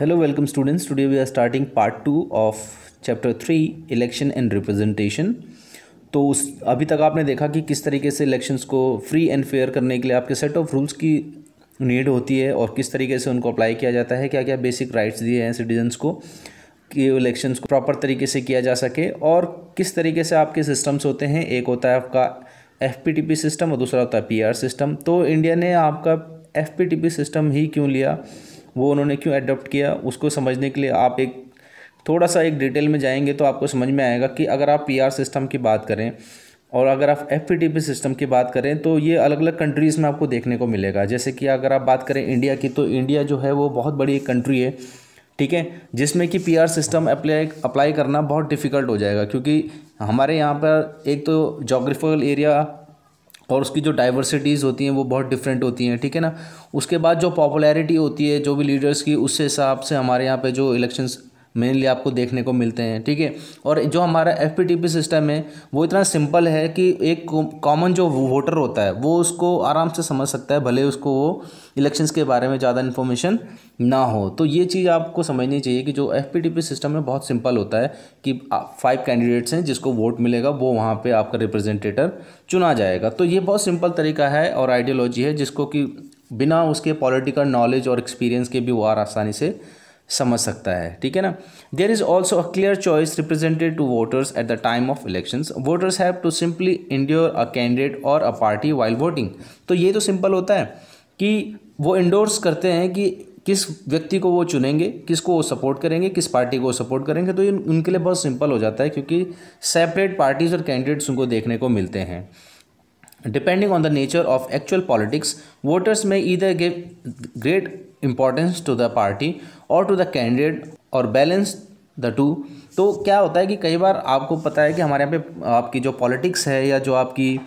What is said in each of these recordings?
Hello welcome students today we are starting part two of chapter three election and representation तो उस अभी तक आपने देखा कि किस तरीके से इलेक्शंस को फ्री एंड फेयर करने के लिए आपके सेट ऑफ रूल्स की नीड होती है और किस तरीके से उनको अप्लाई किया जाता है क्या क्या बेसिक राइट्स दिए हैं सिटीजन्स को कि इलेक्शंस को प्रॉपर तरीके से किया जा सके और किस तरीके से आपके सिस्टम्स होते हैं एक होता है आपका एफ सिस्टम और दूसरा होता है पी सिस्टम तो इंडिया ने आपका एफ सिस्टम ही क्यों लिया वो उन्होंने क्यों एडॉप्ट किया उसको समझने के लिए आप एक थोड़ा सा एक डिटेल में जाएंगे तो आपको समझ में आएगा कि अगर आप पीआर सिस्टम की बात करें और अगर आप एफ सिस्टम की बात करें तो ये अलग अलग कंट्रीज़ में आपको देखने को मिलेगा जैसे कि अगर आप बात करें इंडिया की तो इंडिया जो है वो बहुत बड़ी एक कंट्री है ठीक है जिसमें कि पीआर सिस्टम अप्लाई अप्लाई करना बहुत डिफ़िकल्ट हो जाएगा क्योंकि हमारे यहाँ पर एक तो जोग्राफिकल एरिया और उसकी जो डाइवर्सिटीज़ होती हैं वो बहुत डिफरेंट होती हैं ठीक है ना उसके बाद जो पॉपुलैरिटी होती है जो भी लीडर्स की उस हिसाब से हमारे यहाँ पे जो इलेक्शंस मेनली आपको देखने को मिलते हैं ठीक है और जो हमारा एफ सिस्टम है वो इतना सिंपल है कि एक कॉमन जो वोटर होता है वो उसको आराम से समझ सकता है भले उसको वो इलेक्शंस के बारे में ज़्यादा इन्फॉर्मेशन ना हो तो ये चीज़ आपको समझनी चाहिए कि जो एफ सिस्टम है बहुत सिंपल होता है कि फाइव कैंडिडेट्स हैं जिसको वोट मिलेगा वो वहाँ पर आपका रिप्रेजेंटेटर चुना जाएगा तो ये बहुत सिंपल तरीका है और आइडियोलॉजी है जिसको कि बिना उसके पॉलिटिकल नॉलेज और एक्सपीरियंस के भी वो आसानी से समझ सकता है ठीक है ना there is also a clear choice represented to voters at the time of election voters have to simply endorse a candidate और अ पार्टी वाइल वोटिंग तो ये तो सिंपल होता है कि वो इंडोर्स करते हैं कि किस व्यक्ति को वो चुनेंगे किसको वो सपोर्ट करेंगे किस पार्टी को वो सपोर्ट करेंगे तो ये उनके लिए बहुत सिंपल हो जाता है क्योंकि सेपरेट पार्टीज़ और कैंडिडेट्स उनको देखने को मिलते हैं depending on the nature of actual politics voters में either give great importance to the party और टू द कैंडिडेट और बैलेंस द टू तो क्या होता है कि कई बार आपको पता है कि हमारे यहाँ पे आपकी जो पॉलिटिक्स है या जो आपकी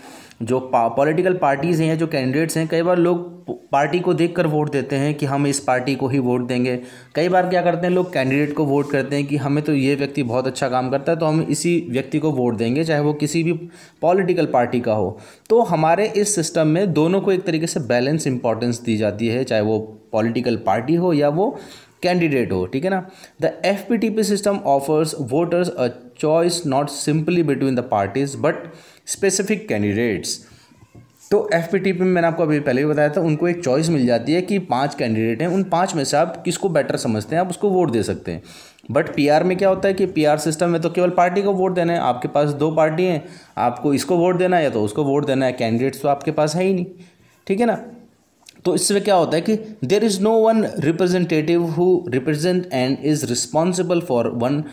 जो पॉलिटिकल पार्टीज़ हैं या जो कैंडिडेट्स हैं कई बार लोग पार्टी को देख कर वोट देते हैं कि हम इस पार्टी को ही वोट देंगे कई बार क्या करते हैं लोग कैंडिडेट को वोट करते हैं कि हमें तो ये व्यक्ति बहुत अच्छा काम करता है तो हम इसी व्यक्ति को वोट देंगे चाहे वो किसी भी पॉलिटिकल पार्टी का हो तो हमारे इस सिस्टम में दोनों को एक तरीके से बैलेंस इंपॉर्टेंस दी जाती है चाहे वो पॉलिटिकल पार्टी हो या वो कैंडिडेट हो ठीक है ना the F P T P system offers voters a choice not simply between the parties but specific candidates तो एफ पी टी पी में मैंने आपको अभी पहले भी बताया था उनको एक चॉइस मिल जाती है कि पांच कैंडिडेट हैं उन पांच में से आप किसको बेटर समझते हैं आप उसको वोट दे सकते हैं बट पी आर में क्या होता है कि पी आर सिस्टम में तो केवल पार्टी को वोट देना है आपके पास दो पार्टी हैं आपको इसको वोट देना है या तो उसको वोट देना है कैंडिडेट्स तो आपके पास है ही नहीं ठीक है ना तो इससे क्या होता है कि there is no one representative who represent and is responsible for one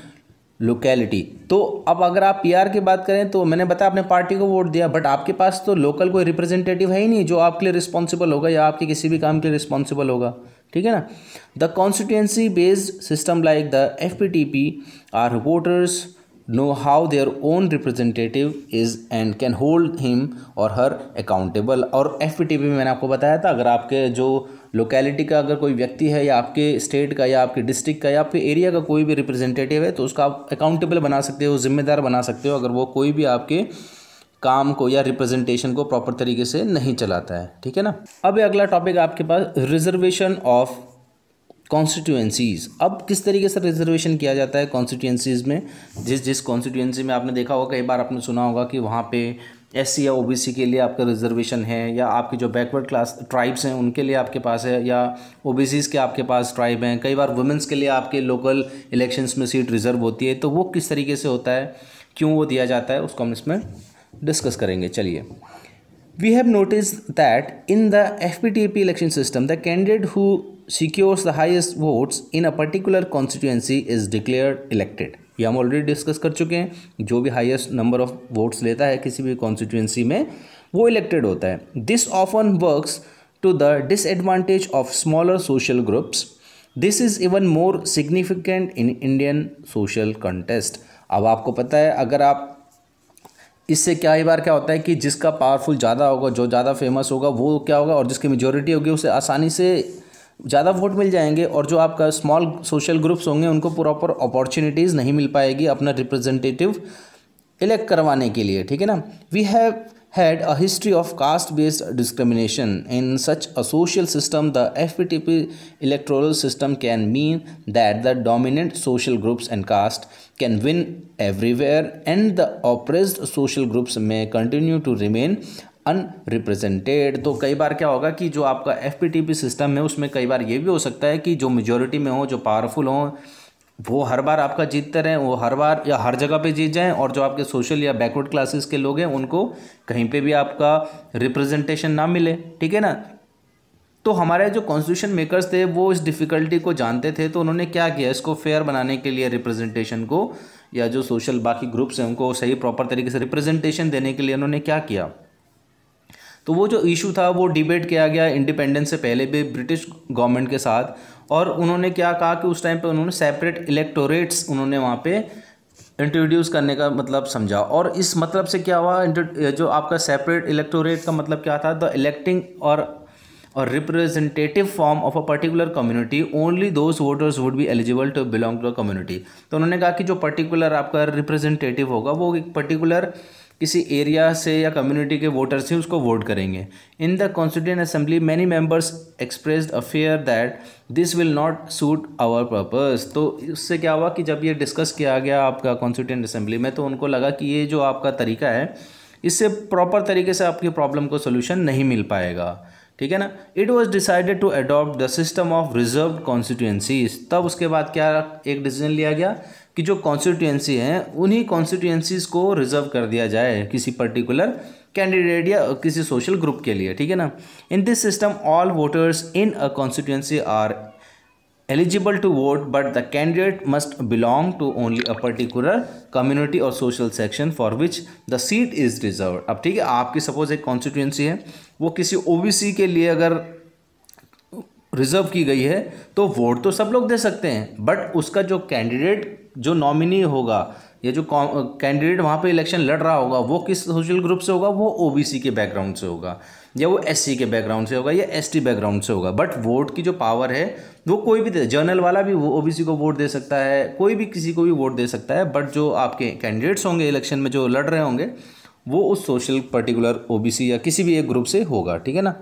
locality तो अब अगर आप पीआर की बात करें तो मैंने बताया आपने पार्टी को वोट दिया बट आपके पास तो लोकल कोई रिप्रेजेंटेटिव है ही नहीं जो आपके लिए रिस्पॉन्सिबल होगा या आपके किसी भी काम के लिए रिस्पॉन्सिबल होगा ठीक है ना the constituency based system like the F P T P are voters know how their own representative is and can hold him or her accountable और एफ पी टी पी में मैंने आपको बताया था अगर आपके जो लोकेलिटी का अगर कोई व्यक्ति है या आपके स्टेट का या आपके डिस्ट्रिक्ट का या आपके एरिया का कोई भी रिप्रेजेंटेटिव है तो उसका आप अकाउंटेबल बना सकते हो जिम्मेदार बना सकते हो अगर वो कोई भी आपके काम को या रिप्रेजेंटेशन को प्रॉपर तरीके से नहीं चलाता है ठीक है ना अब अगला टॉपिक आपके पास रिजर्वेशन ऑफ कॉन्स्टिट्यूएंसीज़ अब किस तरीके से रिजर्वेशन किया जाता है कॉन्स्टिट्यूएंसीज़ में जिस जिस कॉन्स्टिट्यूएंसी में आपने देखा होगा कई बार आपने सुना होगा कि वहाँ पे एस या ओ के लिए आपका रिजर्वेशन है या आपकी जो बैकवर्ड क्लास ट्राइब्स हैं उनके लिए आपके पास है या ओ के आपके पास ट्राइब हैं कई बार वुमेंस के लिए आपके लोकल इलेक्शंस में सीट रिज़र्व होती है तो वो किस तरीके से होता है क्यों वो दिया जाता है उसको हम इसमें डिस्कस करेंगे चलिए we have notice that in the F P T P election system the candidate who secures the highest votes in a particular constituency is declared elected ये हम ऑलरेडी डिस्कस कर चुके हैं जो भी हाईएस्ट नंबर ऑफ वोट्स लेता है किसी भी कॉन्स्टिट्यूएंसी में वो इलेक्टेड होता है this often works to the disadvantage of smaller social groups this is even more significant in Indian social contest अब आपको पता है अगर आप इससे क्या ही बार क्या होता है कि जिसका पावरफुल ज़्यादा होगा जो ज़्यादा फेमस होगा वो क्या होगा और जिसकी मेजोरिटी होगी उसे आसानी से ज़्यादा वोट मिल जाएंगे और जो आपका स्मॉल सोशल ग्रुप्स होंगे उनको प्रॉपर अपॉर्चुनिटीज़ नहीं मिल पाएगी अपना रिप्रेजेंटेटिव इलेक्ट करवाने के लिए ठीक है ना we have had a history of caste based discrimination in such a social system the F P T P electoral system can mean that the dominant social groups and caste can win everywhere and the oppressed social groups may continue to remain unrepresented तो कई बार क्या होगा कि जो आपका F system है उसमें कई बार ये भी हो सकता है कि जो मेजोरिटी में हो जो पावरफुल हों वो हर बार आपका जीतते रहें वो हर बार या हर जगह पे जीत जाएं और जो आपके सोशल या बैकवर्ड क्लासेस के लोग हैं उनको कहीं पे भी आपका रिप्रेजेंटेशन ना मिले ठीक है ना तो हमारे जो कॉन्स्टिट्यूशन मेकर्स थे वो इस डिफ़िकल्टी को जानते थे तो उन्होंने क्या किया इसको फेयर बनाने के लिए रिप्रेजेंटेशन को या जो सोशल बाकी ग्रुप्स हैं उनको सही प्रॉपर तरीके से रिप्रेजेंटेशन देने के लिए उन्होंने क्या किया तो वो जो इशू था वो डिबेट किया गया इंडिपेंडेंस से पहले भी ब्रिटिश गवर्नमेंट के साथ और उन्होंने क्या कहा कि उस टाइम पे उन्होंने सेपरेट इलेक्टोरेट्स उन्होंने वहाँ पे इंट्रोड्यूस करने का मतलब समझा और इस मतलब से क्या हुआ जो आपका सेपरेट इलेक्टोरेट का मतलब क्या था द इलेक्टिंग और और representative form of a particular community only those voters would be eligible to belong to a community तो उन्होंने कहा कि जो पर्टिकुलर आपका रिप्रेजेंटेटिव होगा वो एक पर्टिकुलर किसी एरिया से या कम्युनिटी के वोटर्स ही उसको वोट करेंगे in the constituent assembly many members express a fear that this will not suit our purpose तो इससे क्या हुआ कि जब ये डिस्कस किया गया आपका कॉन्स्टिट्यूंट असेंबली में तो उनको लगा कि ये जो आपका तरीका है इससे प्रॉपर तरीके से आपकी प्रॉब्लम को सोल्यूशन नहीं मिल पाएगा ठीक है ना it was decided to adopt the system of reserve constituencies तब उसके बाद क्या एक डिसीजन लिया गया कि जो कॉन्स्टिट्यूएंसी हैं उन्हीं कॉन्स्टिट्यूएंसीज को रिजर्व कर दिया जाए किसी पर्टिकुलर कैंडिडेट या किसी सोशल ग्रुप के लिए ठीक है ना in this system all voters in a constituency are eligible to vote but the candidate must belong to only a particular community और social section for which the seat is reserve अब ठीक है आपकी सपोज एक constituency है वो किसी सी के लिए अगर रिजर्व की गई है तो वोट तो सब लोग दे सकते हैं बट उसका जो कैंडिडेट जो नॉमिनी होगा या जो कैंडिडेट वहाँ पे इलेक्शन लड़ रहा होगा वो किस सोशल ग्रुप से होगा वो ओबीसी के बैकग्राउंड से होगा या वो एससी के बैकग्राउंड से होगा या एसटी बैकग्राउंड से होगा बट वोट की जो पावर है वो कोई भी दे जर्नल वाला भी वो ओबीसी को वोट दे सकता है कोई भी किसी को भी वोट दे सकता है बट जो आपके कैंडिडेट्स होंगे इलेक्शन में जो लड़ रहे होंगे वो उस सोशल पर्टिकुलर ओबीसी या किसी भी एक ग्रुप से होगा ठीक है ना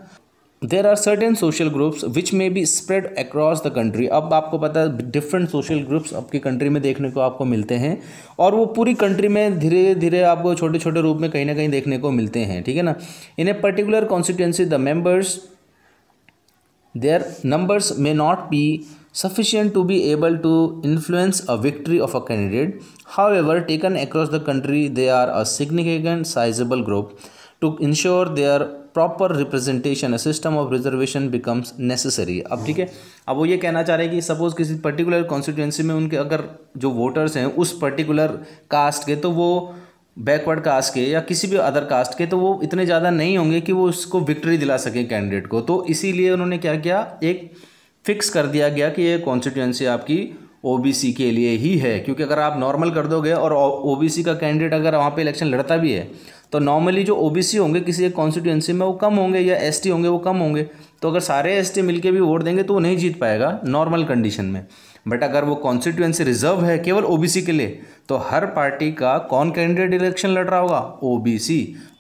there are certain social groups which may be spread across the country अब आपको पता है डिफरेंट सोशल ग्रुप्स आपकी कंट्री में देखने को आपको मिलते हैं और वो पूरी कंट्री में धीरे धीरे आपको छोटे छोटे रूप में कहीं ना कहीं देखने को मिलते हैं ठीक है ना in a particular constituency the members their numbers may not be sufficient to be able to influence a victory of a candidate however taken across the country they are a significant sizable group to ensure their proper representation system of reservation becomes necessary अब ठीक है अब वो ये कहना चाह रहे हैं कि सपोज किसी पर्टिकुलर कॉन्स्टिट्यूंसी में उनके अगर जो वोटर्स हैं उस पर्टिकुलर कास्ट के तो वो बैकवर्ड कास्ट के या किसी भी अदर कास्ट के तो वो इतने ज़्यादा नहीं होंगे कि वो उसको विक्ट्री दिला सकें कैंडिडेट को तो इसीलिए उन्होंने क्या किया एक फिक्स कर दिया गया कि ये कॉन्स्टिट्यूंसी आपकी ओबीसी के लिए ही है क्योंकि अगर आप नॉर्मल कर दोगे और ओबीसी का कैंडिडेट अगर वहाँ पे इलेक्शन लड़ता भी है तो नॉर्मली जो ओबीसी होंगे किसी एक कॉन्स्टिट्यूंसी में वो कम होंगे या एसटी होंगे वो कम होंगे तो अगर सारे एसटी मिलके भी वोट देंगे तो वो नहीं जीत पाएगा नॉर्मल कंडीशन में बट अगर वो कॉन्स्टिट्यूएंसी रिजर्व है केवल ओ के लिए तो हर पार्टी का कौन कैंडिडेट इलेक्शन लड़ रहा होगा ओ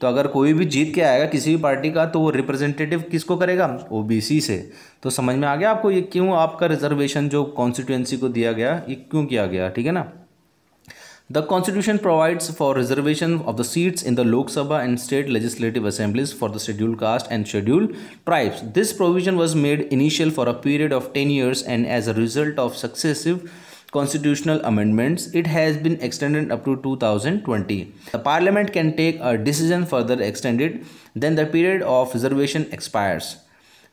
तो अगर कोई भी जीत के आएगा किसी भी पार्टी का तो वो रिप्रेजेंटेटिव किसको करेगा ओ से तो समझ में आ गया आपको ये क्यों आपका रिजर्वेशन जो कॉन्स्टिट्यूएंसी को दिया गया ये क्यों किया गया ठीक है ना The constitution provides for reservation of the seats in the Lok Sabha and state legislative assemblies for the scheduled caste and scheduled tribes. This provision was made initial for a period of 10 years and as a result of successive constitutional amendments, it has been extended up to 2020. The parliament can take a decision further extended then the period of reservation expires.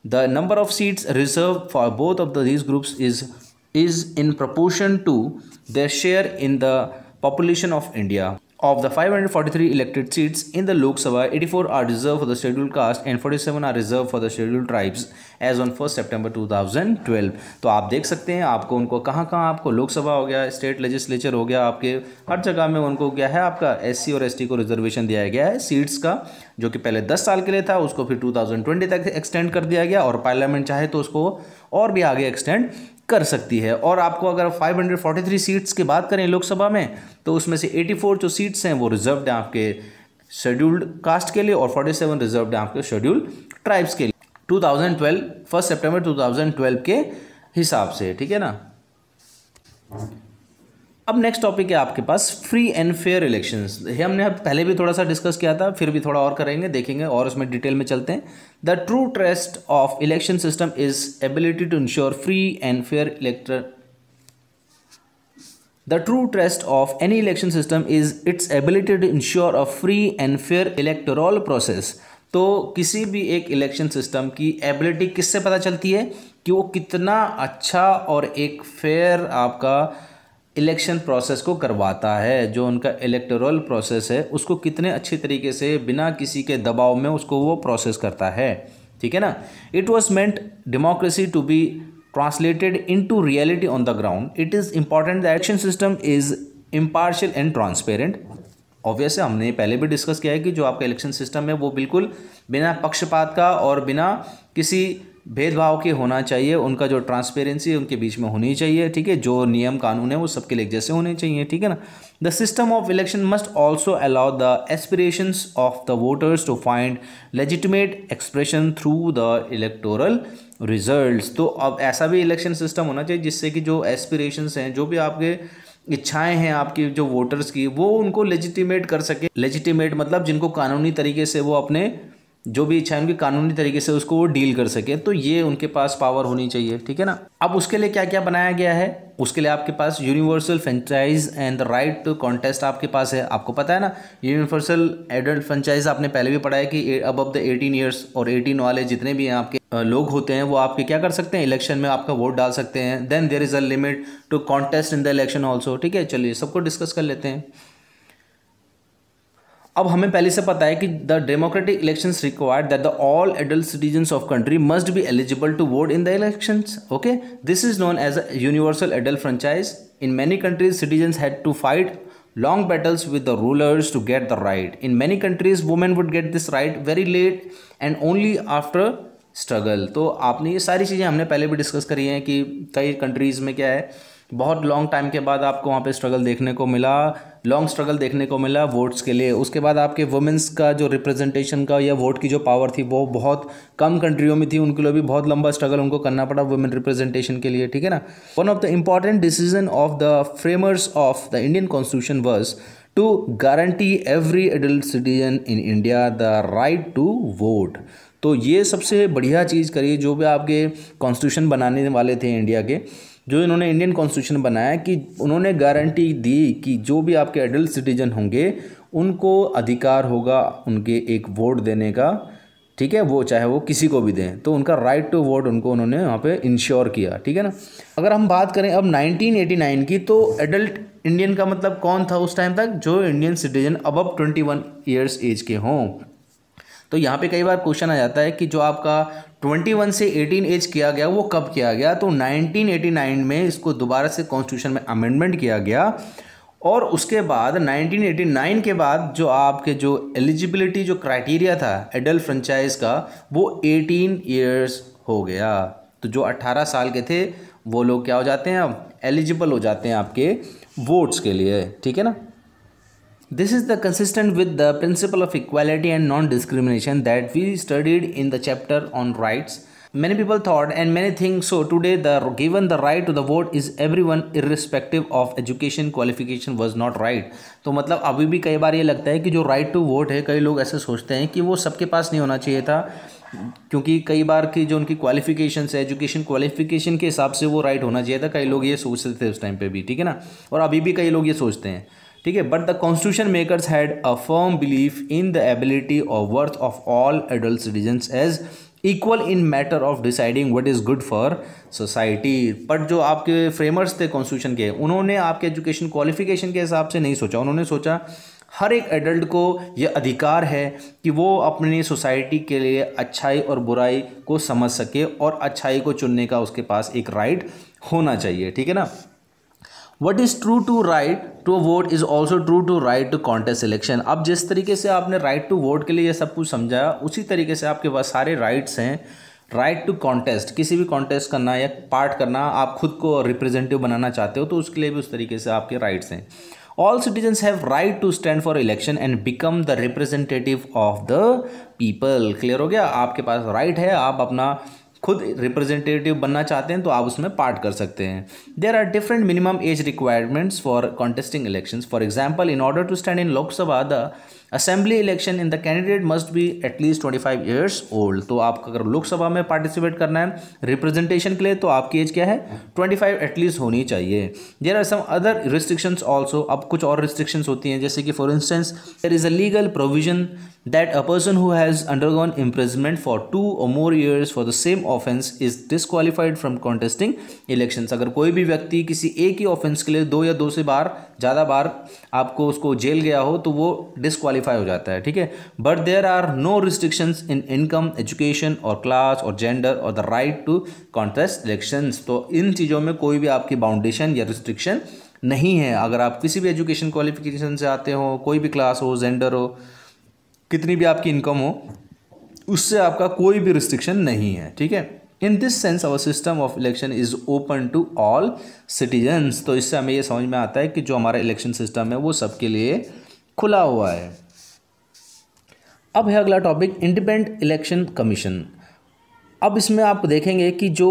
The number of seats reserved for both of the, these groups is is in proportion to their share in the population of India. Of the 543 elected seats in the Lok Sabha, 84 are reserved for the scheduled caste and 47 are reserved for the scheduled tribes as on 1st September 2012. तो आप देख सकते हैं आपको उनको कहाँ कहाँ आपको लोकसभा हो गया स्टेट लेजिस्लेचर हो गया आपके हर जगह में उनको क्या है आपका सी और टी को रिजर्वेशन दिया गया है सीट्स का जो कि पहले 10 साल के लिए था उसको फिर 2020 तक एक्सटेंड कर दिया गया और पार्लियामेंट चाहे तो उसको और भी आगे एक्सटेंड कर सकती है और आपको अगर 543 सीट्स की बात करें लोकसभा में तो उसमें से 84 जो सीट्स हैं वो रिजर्व हैं आपके शेड्यूल्ड कास्ट के लिए और 47 रिजर्व हैं आपके शेड्यूल्ड ट्राइब्स के लिए 2012 फर्स्ट सेप्टेम्बर टू के हिसाब से ठीक है ना अब नेक्स्ट टॉपिक है आपके पास फ्री एंड फेयर इलेक्शंस ये हमने पहले भी थोड़ा सा डिस्कस किया था फिर भी थोड़ा और करेंगे देखेंगे और उसमें डिटेल में चलते हैं the true trust of election system is ability to ensure free and fair elector the true trust of any election system is its ability to ensure a free and fair electoral process तो किसी भी एक election system की ability किससे पता चलती है कि वो कितना अच्छा और एक फेयर आपका इलेक्शन प्रोसेस को करवाता है जो उनका इलेक्टोरल प्रोसेस है उसको कितने अच्छे तरीके से बिना किसी के दबाव में उसको वो प्रोसेस करता है ठीक है ना it was meant democracy to be translated in to reality on the ground it is important the action system is impartial and transparent obvious है हमने पहले भी डिस्कस किया है कि जो आपका इलेक्शन सिस्टम है वो बिल्कुल बिना पक्षपात का और बिना किसी भेदभाव के होना चाहिए उनका जो ट्रांसपेरेंसी उनके बीच में होनी चाहिए ठीक है जो नियम कानून है वो सबके लिए जैसे होने चाहिए ठीक है ना the system of election must also allow the aspirations of the voters to find legitimate expression through the electoral result तो अब ऐसा भी इलेक्शन सिस्टम होना चाहिए जिससे कि जो एस्पिरेशंस हैं जो भी आपके इच्छाएं हैं आपकी जो वोटर्स की वो उनको लेजिटिमेट कर सके लेजिटिमेट मतलब जिनको कानूनी तरीके से वो अपने जो भी इच्छा है उनकी कानूनी तरीके से उसको वो डील कर सके तो ये उनके पास पावर होनी चाहिए ठीक है ना अब उसके लिए क्या क्या बनाया गया है उसके लिए आपके पास universal franchise and the right to contest आपके पास है आपको पता है ना यूनिवर्सल एडल्ट फ्रेंचाइज आपने पहले भी पढ़ा है कि अब अब द एटीन ईयर्स और एटीन वाले जितने भी हैं आपके लोग होते हैं वो आपके क्या कर सकते हैं इलेक्शन में आपका वोट डाल सकते हैं then there is a limit to contest in the election also ठीक है चलिए सबको डिस्कस कर लेते हैं अब हमें पहले से पता है कि the democratic elections require that the all adult citizens of country must be eligible to vote in the elections okay this is known as a universal adult franchise in many countries citizens had to fight long battles with the rulers to get the right in many countries women would get this right very late and only after struggle तो आपने ये सारी चीज़ें हमने पहले भी discuss करी हैं कि कई कंट्रीज़ में क्या है बहुत लॉन्ग टाइम के बाद आपको वहाँ पे स्ट्रगल देखने को मिला लॉन्ग स्ट्रगल देखने को मिला वोट्स के लिए उसके बाद आपके वुमेंस का जो रिप्रेजेंटेशन का या वोट की जो पावर थी वो बहुत कम कंट्रियों में थी उनके लिए भी बहुत लंबा स्ट्रगल उनको करना पड़ा वुमेन रिप्रेजेंटेशन के लिए ठीक है ना one of the important decision of the framers of the Indian constitution was to guarantee every adult citizen in India the right to vote तो ये सबसे बढ़िया चीज़ करिए जो भी आपके कॉन्स्टिट्यूशन बनाने वाले थे इंडिया के जो इन्होंने इंडियन कॉन्स्टिट्यूशन बनाया कि उन्होंने गारंटी दी कि जो भी आपके एडल्ट सिटीजन होंगे उनको अधिकार होगा उनके एक वोट देने का ठीक है वो चाहे वो किसी को भी दें तो उनका राइट टू वोट उनको उन्होंने वहाँ पे इंश्योर किया ठीक है ना अगर हम बात करें अब 1989 की तो एडल्ट इंडियन का मतलब कौन था उस टाइम तक जो Indian citizen above twenty one years age के हों तो यहाँ पे कई बार क्वेश्चन आ जाता है कि जो आपका 21 से 18 एज किया गया वो कब किया गया तो 1989 में इसको दोबारा से कॉन्स्टिट्यूशन में अमेंडमेंट किया गया और उसके बाद 1989 के बाद जो आपके जो एलिजिबिलिटी जो क्राइटेरिया था एडल्ट फ्रेंचाइज का वो 18 ईयर्स हो गया तो जो 18 साल के थे वो लोग क्या हो जाते हैं अब एलिजिबल हो जाते हैं आपके वोट्स के लिए ठीक है ना This is the consistent with the principle of equality and non-discrimination that we studied in the chapter on rights. Many people thought and many think so today the given the right to the vote is everyone irrespective of education qualification was not right. तो मतलब अभी भी कई बार ये लगता है कि जो right to vote है कई लोग ऐसे सोचते हैं कि वो सबके पास नहीं होना चाहिए था क्योंकि कई बार की जो उनकी क्वालिफिकेशन है एजुकेशन क्वालिफिकेशन के हिसाब से वो राइट होना चाहिए था कई लोग ये सोचते थे उस टाइम पे भी ठीक है ना और अभी भी कई लोग ये सोचते हैं ठीक है but the constitution makers had a firm belief in the ability और worth of all adult citizens as equal in matter of deciding what is good for society but जो आपके फ्रेमर्स थे कॉन्स्टिट्यूशन के उन्होंने आपके एजुकेशन क्वालिफिकेशन के हिसाब से नहीं सोचा उन्होंने सोचा हर एक एडल्ट को यह अधिकार है कि वो अपनी सोसाइटी के लिए अच्छाई और बुराई को समझ सके और अच्छाई को चुनने का उसके पास एक राइट होना चाहिए ठीक है ना what is true to right to vote is also true to right to contest election अब जिस तरीके से आपने राइट टू वोट के लिए यह सब कुछ समझाया उसी तरीके से आपके पास सारे राइट्स हैं राइट टू कॉन्टेस्ट किसी भी कॉन्टेस्ट करना या पार्ट करना आप खुद को रिप्रेजेंटेटिव बनाना चाहते हो तो उसके लिए भी उस तरीके से आपके राइट्स हैं all citizen have right to stand for election and become the representative of the people clear हो गया आपके पास राइट right है आप अपना खुद रिप्रेजेंटेटिव बनना चाहते हैं तो आप उसमें पार्ट कर सकते हैं there are different minimum age requirements for contesting elections for example in order to stand in Lok Sabha the assembly election in the candidate must be at least twenty five years old तो आपको अगर लोकसभा में पार्टिसिपेट करना है representation के लिए तो आपकी एज क्या है ट्वेंटी फाइव एटलीस्ट होनी चाहिए there are some other restrictions also अब कुछ और रिस्ट्रिक्शंस होती हैं जैसे कि for instance there is a legal provision that a person who has undergone imprisonment for two और more years for the same offence is disqualified from contesting election अगर कोई भी व्यक्ति किसी एक ही ऑफेंस के लिए दो या दो से बार ज़्यादा बार आपको उसको जेल गया हो तो वो डिसक्वाली क्वालिफाई हो जाता है ठीक है but there are no restriction in income education और क्लास और जेंडर और the right to contest election तो इन चीज़ों में कोई भी आपकी बाउंडेशन या रिस्ट्रिक्शन नहीं है अगर आप किसी भी एजुकेशन क्वालिफिकेशन से आते हो कोई भी क्लास हो जेंडर हो कितनी भी आपकी इनकम हो उससे आपका कोई भी रिस्ट्रिक्शन नहीं है ठीक है in this sense our system of election is open to all citizens तो इससे हमें यह समझ में आता है कि जो हमारा इलेक्शन सिस्टम है वो सबके लिए खुला हुआ है अब है अगला टॉपिक इंडिपेंडेंट इलेक्शन कमीशन अब इसमें आप देखेंगे कि जो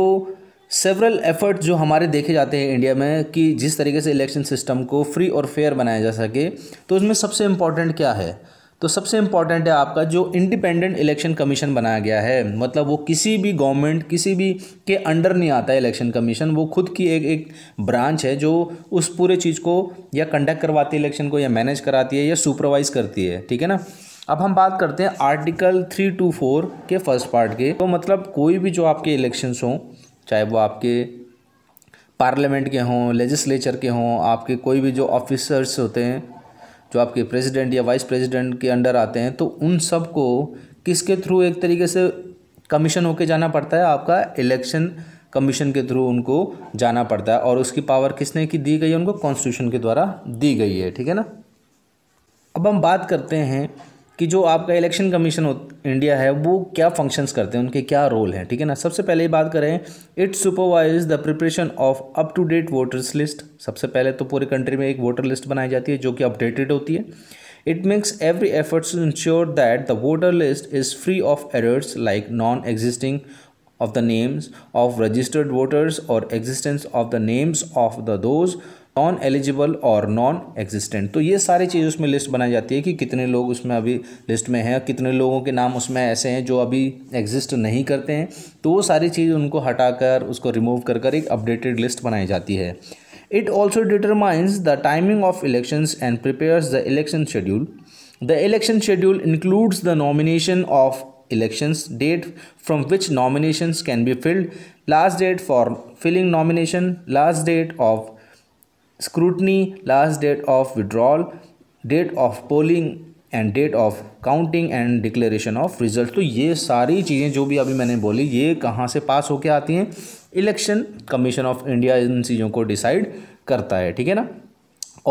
सेवरल एफर्ट जो हमारे देखे जाते हैं इंडिया में कि जिस तरीके से इलेक्शन सिस्टम को फ्री और फेयर बनाया जा सके तो उसमें सबसे इम्पॉर्टेंट क्या है तो सबसे इम्पॉर्टेंट है आपका जो इंडिपेंडेंट इलेक्शन कमीशन बनाया गया है मतलब वो किसी भी गवर्नमेंट किसी भी के अंडर नहीं आता है इलेक्शन कमीशन वो खुद की एक एक ब्रांच है जो उस पूरे चीज़ को या कंडक्ट करवाती है इलेक्शन को या मैनेज कराती है या सुपरवाइज करती है ठीक है ना अब हम बात करते हैं आर्टिकल थ्री टू फोर के फर्स्ट पार्ट के तो मतलब कोई भी जो आपके इलेक्शंस हों चाहे वो आपके पार्लियामेंट के हों लेजिस्लेचर के हों आपके कोई भी जो ऑफिसर्स होते हैं जो आपके प्रेसिडेंट या वाइस प्रेसिडेंट के अंडर आते हैं तो उन सब को किसके थ्रू एक तरीके से कमीशन होके जाना पड़ता है आपका इलेक्शन कमीशन के थ्रू उनको जाना पड़ता है और उसकी पावर किसने की दी गई है उनको कॉन्स्टिट्यूशन के द्वारा दी गई है ठीक है ना अब हम बात करते हैं कि जो आपका इलेक्शन कमीशन इंडिया है वो क्या फंक्शंस करते हैं उनके क्या रोल हैं ठीक है ना सबसे पहले ये बात करें it supervise the preparation of up to date voters list सबसे पहले तो पूरे कंट्री में एक वोटर लिस्ट बनाई जाती है जो कि अपडेटेड होती है it makes every efforts to ensure that the voter list is free of errors like non existing of the names of registered voters और existence of the names of the those on eligible और non existent तो ये सारी चीज़ उसमें list बनाई जाती है कि कितने लोग उसमें अभी लिस्ट में हैं कितने लोगों के नाम उसमें ऐसे हैं जो अभी एग्जिस्ट नहीं करते हैं तो वो सारी चीज़ उनको हटाकर उसको रिमूव कर कर एक अपडेटेड लिस्ट बनाई जाती है it also determines the timing of elections and prepares the election schedule the election schedule includes the nomination of elections date from which nominations can be filed last date for filing nomination last date of scrutiny, last date of withdrawal, date of polling and date of counting and declaration of result तो ये सारी चीज़ें जो भी अभी मैंने बोली ये कहाँ से पास होके आती हैं इलेक्शन कमीशन ऑफ इंडिया इन चीज़ों को डिसाइड करता है ठीक है ना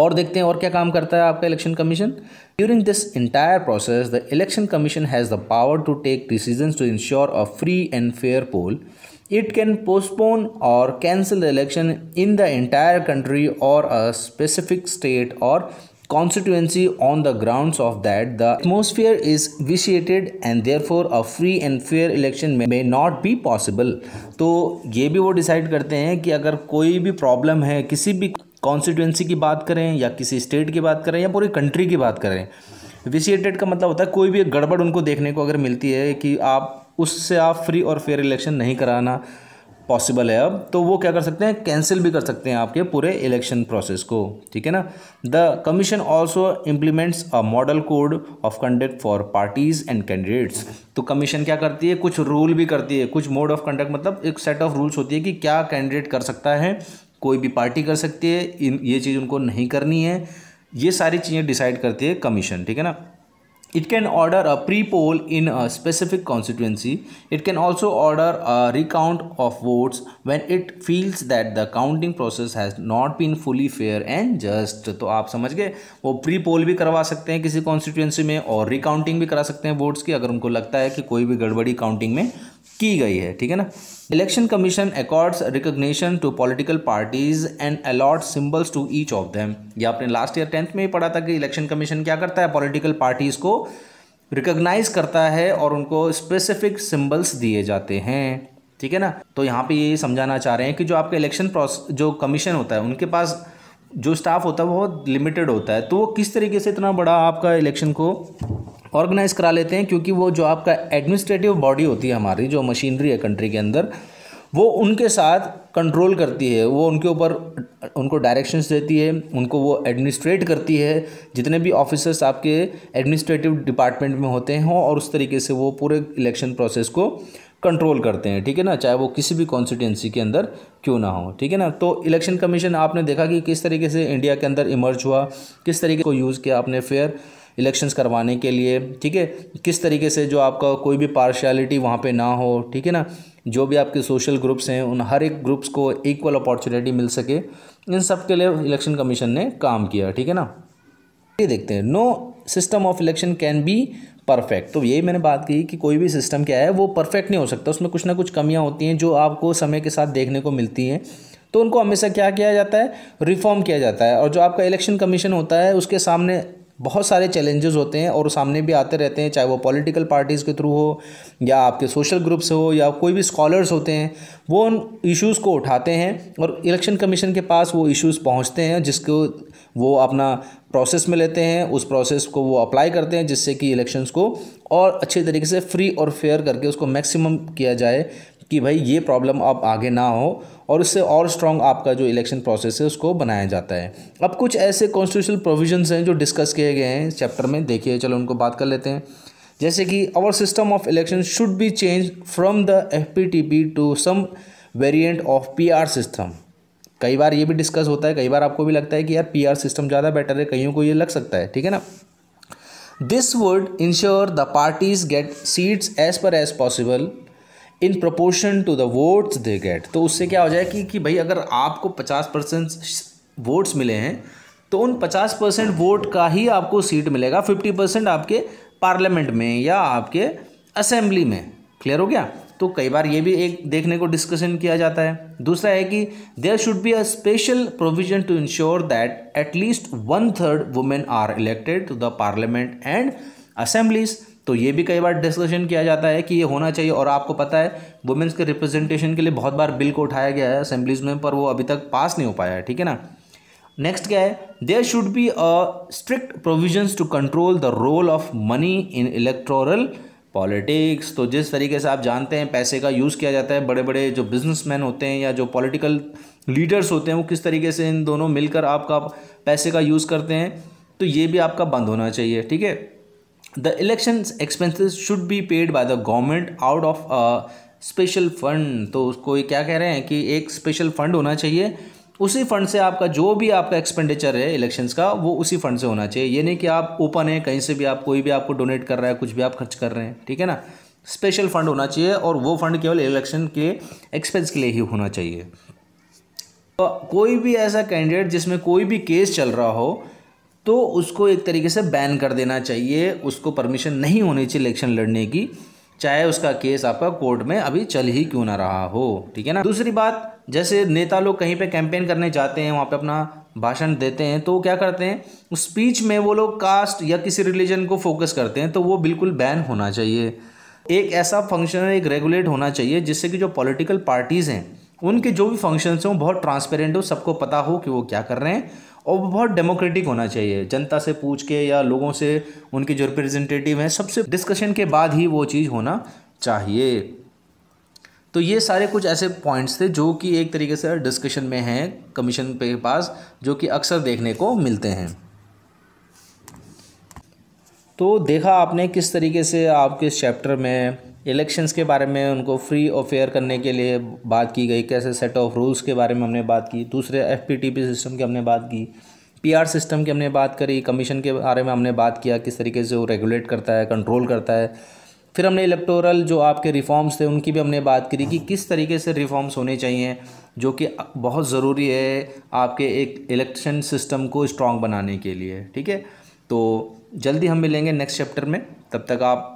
और देखते हैं और क्या काम करता है आपका election commission during this entire process the election commission has the power to take decision to ensure a free and fair poll It can postpone or cancel the election in the entire country or a specific state or constituency on the grounds of that the atmosphere is vitiated and therefore a free and fair election may not be possible तो ये भी वो decide करते हैं कि अगर कोई भी problem है किसी भी कॉन्स्टिट्यूंसी की बात करें या किसी स्टेट की बात करें या पूरी कंट्री की बात करें विशिएटेड का मतलब होता है कोई भी गड़बड़ उनको देखने को अगर मिलती है कि आप उससे आप फ्री और फेयर इलेक्शन नहीं कराना पॉसिबल है अब तो वो क्या कर सकते हैं कैंसिल भी कर सकते हैं आपके पूरे इलेक्शन प्रोसेस को ठीक है ना the commission also implements a model code of conduct for parties and candidates तो कमीशन क्या करती है कुछ रूल भी करती है कुछ मोड ऑफ कंडक्ट मतलब एक सेट ऑफ रूल्स होती है कि क्या कैंडिडेट कर सकता है कोई भी पार्टी कर सकती है इन ये चीज़ उनको नहीं करनी है ये सारी चीज़ें डिसाइड करती है कमीशन ठीक है ना It can order a pre-poll in a specific constituency. It can also order a recount of votes when it feels that the counting process has not been fully fair and just. to aap samajh gaye wo pre poll bhi karwa sakte hain kisi constituency mein aur recounting bhi kara sakte hain votes ki agar unko lagta hai ki koi bhi gadbadi counting mein की गई है ठीक है ना election commission accords recognition to political parties and allot symbols to each of them ये आपने last year tenth में ही पढ़ा था कि इलेक्शन कमीशन क्या करता है पॉलिटिकल पार्टीज को रिकोगनाइज करता है और उनको स्पेसिफिक सिंबल्स दिए जाते हैं ठीक है ना तो यहाँ पे ये समझाना चाह रहे हैं कि जो आपका इलेक्शन प्रोस जो कमीशन होता है उनके पास जो स्टाफ होता है बहुत लिमिटेड होता है तो वो किस तरीके से इतना बड़ा आपका इलेक्शन को ऑर्गेनाइज करा लेते हैं क्योंकि वो जो आपका एडमिनिस्ट्रेटिव बॉडी होती है हमारी जो मशीनरी है कंट्री के अंदर वो उनके साथ कंट्रोल करती है वो उनके ऊपर उनको डायरेक्शंस देती है उनको वो एडमिनिस्ट्रेट करती है जितने भी ऑफिसर्स आपके एडमिनिस्ट्रेटिव डिपार्टमेंट में होते हैं और उस तरीके से वो पूरे इलेक्शन प्रोसेस को कंट्रोल करते हैं ठीक है ना चाहे वो किसी भी कॉन्स्टिट्यूंसी के अंदर क्यों ना हो ठीक है ना तो इलेक्शन कमीशन आपने देखा कि किस तरीके से इंडिया के अंदर इमर्ज हुआ किस तरीके को यूज़ किया आपने फेयर इलेक्शंस करवाने के लिए ठीक है किस तरीके से जो आपका कोई भी पार्शियलिटी वहाँ पे ना हो ठीक है ना जो भी आपके सोशल ग्रुप्स हैं उन हर एक ग्रुप्स को इक्वल अपॉर्चुनिटी मिल सके इन सब के लिए इलेक्शन कमीशन ने काम किया ठीक है ना ये देखते हैं no system of election can be perfect तो यही मैंने बात की कि कोई भी सिस्टम क्या है वो परफेक्ट नहीं हो सकता उसमें कुछ ना कुछ कमियाँ होती हैं जो आपको समय के साथ देखने को मिलती हैं तो उनको हमेशा क्या किया जाता है रिफॉर्म किया जाता है और जो आपका इलेक्शन कमीशन होता है उसके सामने बहुत सारे चैलेंजेस होते हैं और सामने भी आते रहते हैं चाहे वो पॉलिटिकल पार्टीज़ के थ्रू हो या आपके सोशल ग्रुप्स हो या कोई भी स्कॉलर्स होते हैं वो उन इश्यूज़ को उठाते हैं और इलेक्शन कमीशन के पास वो इश्यूज़ पहुंचते हैं जिसको वो अपना प्रोसेस में लेते हैं उस प्रोसेस को वो अप्लाई करते हैं जिससे कि इलेक्शंस को और अच्छे तरीके से फ्री और फेयर करके उसको मैक्सिमम किया जाए कि भाई ये प्रॉब्लम अब आगे ना हो और उससे और स्ट्रॉन्ग आपका जो इलेक्शन प्रोसेस है उसको बनाया जाता है अब कुछ ऐसे कॉन्स्टिट्यूशनल प्रोविजन हैं जो डिस्कस किए गए हैं इस चैप्टर में देखिए चलो उनको बात कर लेते हैं जैसे कि our system of election should be change from the F to some variant of P system कई बार ये भी डिस्कस होता है कई बार आपको भी लगता है कि यार पीआर सिस्टम ज़्यादा बेटर है कईयों को ये लग सकता है ठीक है ना this would ensure the parties get seats as per as possible in proportion to the votes they get तो उससे क्या हो जाए कि कि भाई अगर आपको पचास परसेंट वोट्स मिले हैं तो उन पचास परसेंट वोट का ही आपको सीट मिलेगा फिफ्टी परसेंट आपके पार्लियामेंट में या आपके असेंबली में क्लियर हो गया तो कई बार ये भी एक देखने को डिस्कशन किया जाता है दूसरा है कि there should be a special provision to ensure that at least one third women are elected to the parliament and assemblies तो ये भी कई बार डिस्कशन किया जाता है कि ये होना चाहिए और आपको पता है वुमेंस के रिप्रेजेंटेशन के लिए बहुत बार बिल को उठाया गया है असेंबलीज में पर वो अभी तक पास नहीं हो पाया है ठीक है ना नेक्स्ट क्या है there should be a strict provisions to control the role of money in electoral politics तो जिस तरीके से आप जानते हैं पैसे का यूज़ किया जाता है बड़े बड़े जो बिजनेसमैन होते हैं या जो पॉलिटिकल लीडर्स होते हैं वो किस तरीके से इन दोनों मिलकर आपका पैसे का यूज़ करते हैं तो ये भी आपका बंद होना चाहिए ठीक है the election expenses should be paid by the government out of special fund तो उसको क्या कह रहे हैं कि एक स्पेशल फंड होना चाहिए उसी फंड से आपका जो भी आपका एक्सपेंडिचर है इलेक्शंस का वो उसी फंड से होना चाहिए ये नहीं कि आप ओपन है कहीं से भी आप कोई भी आपको डोनेट कर रहा है कुछ भी आप खर्च कर रहे हैं ठीक है ना स्पेशल फंड होना चाहिए और वो फंड केवल इलेक्शन के एक्सपेंस के लिए ही होना चाहिए तो कोई भी ऐसा कैंडिडेट जिसमें कोई भी केस चल रहा हो तो उसको एक तरीके से बैन कर देना चाहिए उसको परमिशन नहीं होनी चाहिए इलेक्शन लड़ने की चाहे उसका केस आपका कोर्ट में अभी चल ही क्यों ना रहा हो ठीक है ना दूसरी बात जैसे नेता लोग कहीं पे कैंपेन करने जाते हैं वहाँ पे अपना भाषण देते हैं तो क्या करते हैं स्पीच में वो लोग कास्ट या किसी रिलीजन को फोकस करते हैं तो वो बिल्कुल बैन होना चाहिए एक ऐसा फंक्शन एक रेगुलेट होना चाहिए जिससे कि जो पॉलिटिकल पार्टीज़ हैं उनके जो भी फंक्शंस हों बहुत ट्रांसपेरेंट हो सबको पता हो कि वो क्या कर रहे हैं और वो बहुत डेमोक्रेटिक होना चाहिए जनता से पूछ के या लोगों से उनके जो रिप्रेजेंटेटिव हैं सबसे डिस्कशन के बाद ही वो चीज़ होना चाहिए तो ये सारे कुछ ऐसे पॉइंट्स थे जो कि एक तरीके से डिस्कशन में हैं कमीशन के पास जो कि अक्सर देखने को मिलते हैं तो देखा आपने किस तरीके से आपके इस चैप्टर में इलेक्शंस के बारे में उनको फ्री और फेयर करने के लिए बात की गई कैसे सेट ऑफ रूल्स के बारे में हमने बात की दूसरे एफ सिस्टम की हमने बात की पीआर सिस्टम की हमने बात करी कमीशन के बारे में हमने बात किया किस तरीके से वो रेगुलेट करता है कंट्रोल करता है फिर हमने इलेक्टोरल जो आपके रिफॉर्म्स थे उनकी भी हमने बात करी कि किस तरीके से रिफॉर्म्स होने चाहिए जो कि बहुत ज़रूरी है आपके एक इलेक्शन सिस्टम को स्ट्रॉन्ग बनाने के लिए ठीक है तो जल्दी हम मिलेंगे नेक्स्ट चैप्टर में तब तक आप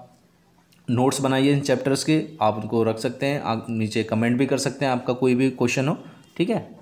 नोट्स बनाइए इन चैप्टर्स के आप उनको रख सकते हैं आप नीचे कमेंट भी कर सकते हैं आपका कोई भी क्वेश्चन हो ठीक है